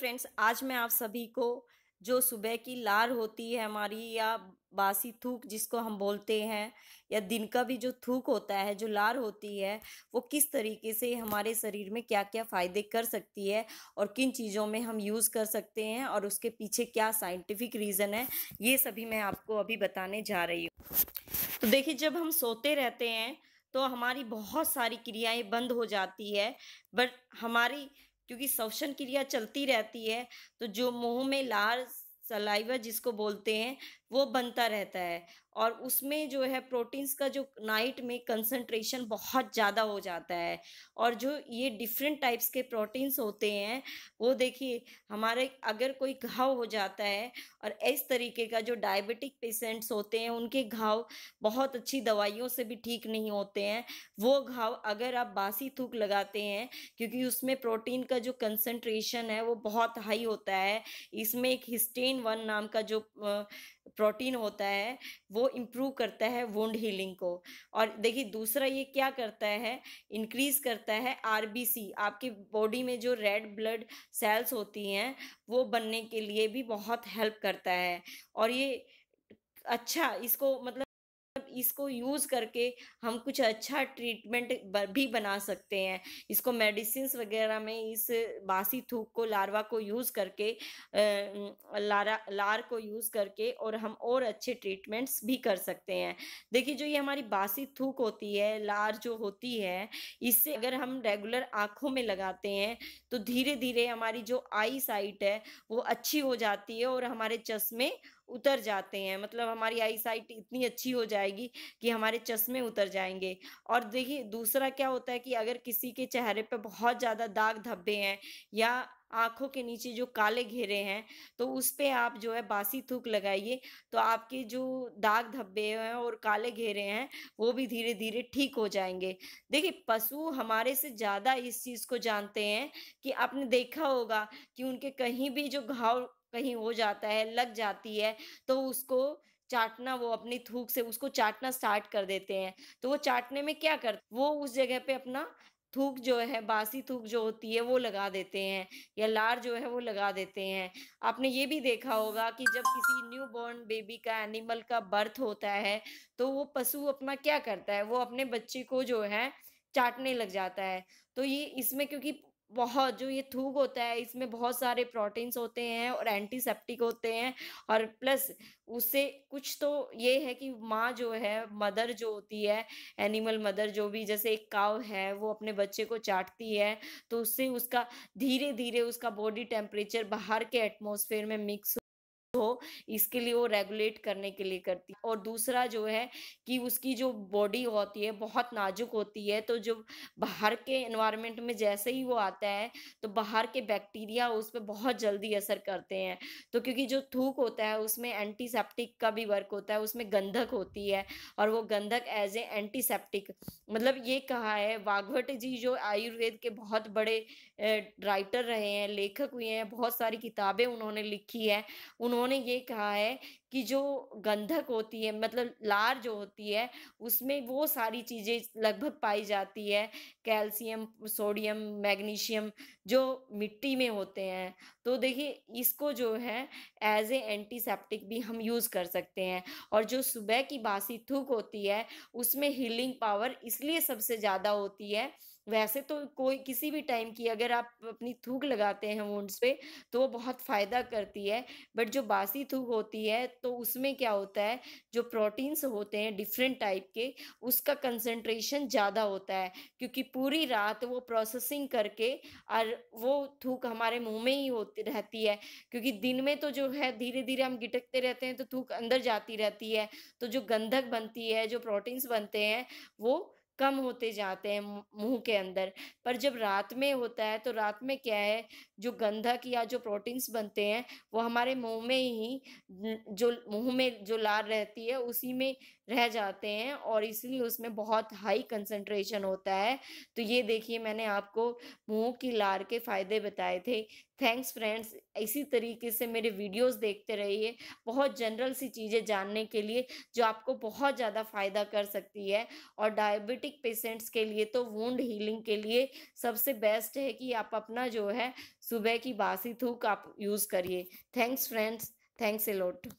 friends आज मैं आप सभी को जो सुबह की लार होती है हमारी या बासी थूक जिसको हम बोलते हैं या दिन का भी जो थूक होता है जो लार होती है वो किस तरीके से हमारे शरीर में क्या क्या फ़ायदे कर सकती है और किन चीज़ों में हम यूज़ कर सकते हैं और उसके पीछे क्या साइंटिफिक रीज़न है ये सभी मैं आपको अभी बताने जा रही हूँ तो देखिए जब हम सोते रहते हैं तो हमारी बहुत सारी क्रियाएं बंद हो जाती है बट हमारी क्योंकि श्वसन क्रिया चलती रहती है तो जो मुंह में लार सलाइवा जिसको बोलते हैं वो बनता रहता है और उसमें जो है प्रोटीन्स का जो नाइट में कंसंट्रेशन बहुत ज़्यादा हो जाता है और जो ये डिफरेंट टाइप्स के प्रोटीन्स होते हैं वो देखिए हमारे अगर कोई घाव हो जाता है और इस तरीके का जो डायबिटिक पेशेंट्स होते हैं उनके घाव बहुत अच्छी दवाइयों से भी ठीक नहीं होते हैं वो घाव अगर आप बासी थूक लगाते हैं क्योंकि उसमें प्रोटीन का जो कंसनट्रेशन है वो बहुत हाई होता है इसमें एक हिस्टेन वन नाम का जो प्रोटीन होता है वो इम्प्रूव करता है वोंड हीलिंग को और देखिए दूसरा ये क्या करता है इंक्रीज करता है सी आपकी बॉडी में जो रेड ब्लड सेल्स होती हैं वो बनने के लिए भी बहुत हेल्प करता है और ये अच्छा इसको मतलब इसको यूज़ करके हम कुछ अच्छा ट्रीटमेंट भी बना सकते हैं इसको मेडिसिन वगैरह में इस बासी थूक को लार्वा को यूज़ करके लारा लार को यूज़ करके और हम और अच्छे ट्रीटमेंट्स भी कर सकते हैं देखिए जो ये हमारी बासी थूक होती है लार जो होती है इससे अगर हम रेगुलर आँखों में लगाते हैं तो धीरे धीरे हमारी जो आई साइट है वो अच्छी हो जाती है और हमारे चश्मे उतर जाते हैं मतलब हमारी आई साइट इतनी अच्छी हो जाएगी कि हमारे चश्मे उतर जाएंगे और देखिए दूसरा क्या होता है कि अगर किसी के चेहरे पर बहुत ज़्यादा दाग धब्बे हैं या आंखों के नीचे जो काले घेरे हैं तो उस पर आप जो है बासी थूक लगाइए तो आपके जो दाग धब्बे हैं और काले घेरे हैं वो भी धीरे धीरे ठीक हो जाएंगे देखिए पशु हमारे से ज़्यादा इस चीज़ को जानते हैं कि आपने देखा होगा कि उनके कहीं भी जो घाव कहीं हो जाता है लग जाती है तो उसको चाटना वो अपनी थूक से उसको चाटना स्टार्ट कर देते हैं तो वो चाटने में क्या कर वो उस जगह पे अपना थूक जो है बासी थूक जो होती है वो लगा देते हैं या लार जो है वो लगा देते हैं आपने ये भी देखा होगा कि जब किसी न्यू बॉर्न बेबी का एनिमल का बर्थ होता है तो वो पशु अपना क्या करता है वो अपने बच्चे को जो है चाटने लग जाता है तो ये इसमें क्योंकि बहुत जो ये थूक होता है इसमें बहुत सारे प्रोटीन्स होते हैं और एंटीसेप्टिक होते हैं और प्लस उससे कुछ तो ये है कि माँ जो है मदर जो होती है एनिमल मदर जो भी जैसे एक काव है वो अपने बच्चे को चाटती है तो उससे उसका धीरे धीरे उसका बॉडी टेम्परेचर बाहर के एटमोसफेयर में मिक्स हो इसके लिए वो रेगुलेट करने के लिए करती है और दूसरा जो है कि उसकी जो बॉडी होती है बहुत नाजुक होती है तो जो बाहर के एनवायरनमेंट में जैसे ही वो आता है तो बाहर के बैक्टीरिया उस पर बहुत जल्दी असर करते हैं तो क्योंकि जो थूक होता है उसमें एंटीसेप्टिक का भी वर्क होता है उसमें गंधक होती है और वो गंधक एज ए एंटीसेप्टिक मतलब ये कहा है वाघवट जी जो आयुर्वेद के बहुत बड़े राइटर रहे हैं लेखक हुए हैं बहुत सारी किताबें उन्होंने लिखी है उन्होंने उन्होंने ये कहा है कि जो गंधक होती है मतलब लार जो होती है उसमें वो सारी चीज़ें लगभग पाई जाती है कैल्शियम सोडियम मैग्नीशियम जो मिट्टी में होते हैं तो देखिए इसको जो है एज ए एंटीसेप्टिक भी हम यूज़ कर सकते हैं और जो सुबह की बासी थूक होती है उसमें हीलिंग पावर इसलिए सबसे ज़्यादा होती है वैसे तो कोई किसी भी टाइम की अगर आप अपनी थूक लगाते हैं वोंड्स पे तो वो बहुत फ़ायदा करती है बट जो बासी थूक होती है तो उसमें क्या होता है जो प्रोटीन्स होते हैं डिफरेंट टाइप के उसका कंसनट्रेशन ज़्यादा होता है क्योंकि पूरी रात वो प्रोसेसिंग करके और वो थूक हमारे मुंह में ही होती रहती है क्योंकि दिन में तो जो है धीरे धीरे हम गिटकते रहते हैं तो थूक अंदर जाती रहती है तो जो गंधक बनती है जो प्रोटीन्स बनते हैं वो कम होते जाते हैं मुंह के अंदर पर जब रात में होता है तो रात में क्या है जो गंधक या जो प्रोटीन्स बनते हैं वो हमारे मुंह में ही जो मुंह में जो लार रहती है उसी में रह जाते हैं और इसलिए उसमें बहुत हाई कंसंट्रेशन होता है तो ये देखिए मैंने आपको मुँह की लार के फ़ायदे बताए थे थैंक्स फ्रेंड्स इसी तरीके से मेरे वीडियोस देखते रहिए बहुत जनरल सी चीज़ें जानने के लिए जो आपको बहुत ज़्यादा फ़ायदा कर सकती है और डायबिटिक पेशेंट्स के लिए तो वूंड हीलिंग के लिए सबसे बेस्ट है कि आप अपना जो है सुबह की बासी थूक आप यूज़ करिए thanks friends thanks a lot